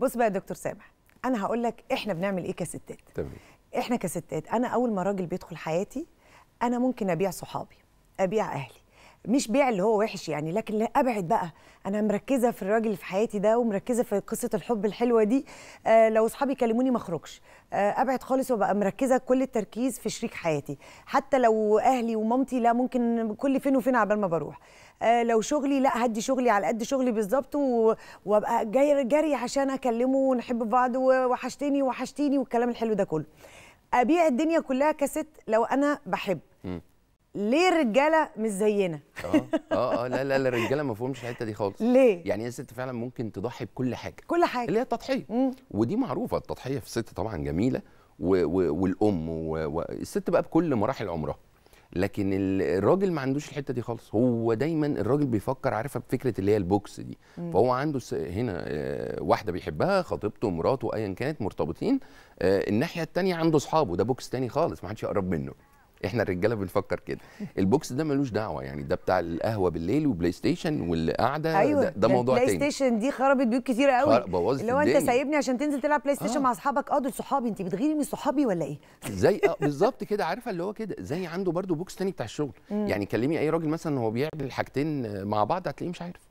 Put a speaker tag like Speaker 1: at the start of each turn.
Speaker 1: بص بقى يا دكتور سامح انا هقول لك احنا بنعمل ايه كستات تمام احنا كستات انا اول ما راجل بيدخل حياتي انا ممكن ابيع صحابي ابيع اهلي مش بيع اللي هو وحش يعني لكن لا ابعد بقى انا مركزه في الراجل اللي في حياتي ده ومركزه في قصه الحب الحلوه دي آه لو اصحابي كلموني ما اخرجش آه ابعد خالص وابقى مركزه كل التركيز في شريك حياتي حتى لو اهلي ومامتي لا ممكن كل فين وفين عبال ما بروح آه لو شغلي لا هدي شغلي على قد شغلي بالظبط وابقى جاي جري عشان اكلمه ونحب بعض وحشتني وحشتيني والكلام الحلو ده كله ابيع الدنيا كلها كست لو انا بحب م. ليه الرجاله مش زينا اه,
Speaker 2: اه اه لا لا الرجاله ما فهمش الحته دي خالص ليه يعني الست فعلا ممكن تضحي بكل حاجه كل حاجه اللي هي التضحيه ودي معروفه التضحيه في الست طبعا جميله و و والام والست بقى بكل مراحل عمرها لكن الراجل ما عندوش الحته دي خالص هو دايما الراجل بيفكر عارفه بفكره اللي هي البوكس دي مم. فهو عنده هنا آه، واحده بيحبها خطيبته مراته ايا كانت مرتبطين آه، الناحيه الثانيه عنده اصحابه ده بوكس ثاني خالص ما حدش يقرب منه احنا الرجاله بنفكر كده البوكس ده ملوش دعوه يعني ده بتاع القهوه بالليل وبلاي ستيشن والقعده أيوة. ده, ده موضوع تاني البلاي
Speaker 1: ستيشن دي خربت بيوت كتير قوي بوظت اللي هو انت سايبني عشان تنزل تلعب بلاي ستيشن آه. مع اصحابك اه دول صحابي انت بتغيري من صحابي ولا ايه
Speaker 2: زي آه، بالظبط كده عارفه اللي هو كده زي عنده برده بوكس تاني بتاع الشغل مم. يعني كلمي اي راجل مثلا هو بيعمل حاجتين مع بعض هتلاقيه مش عارف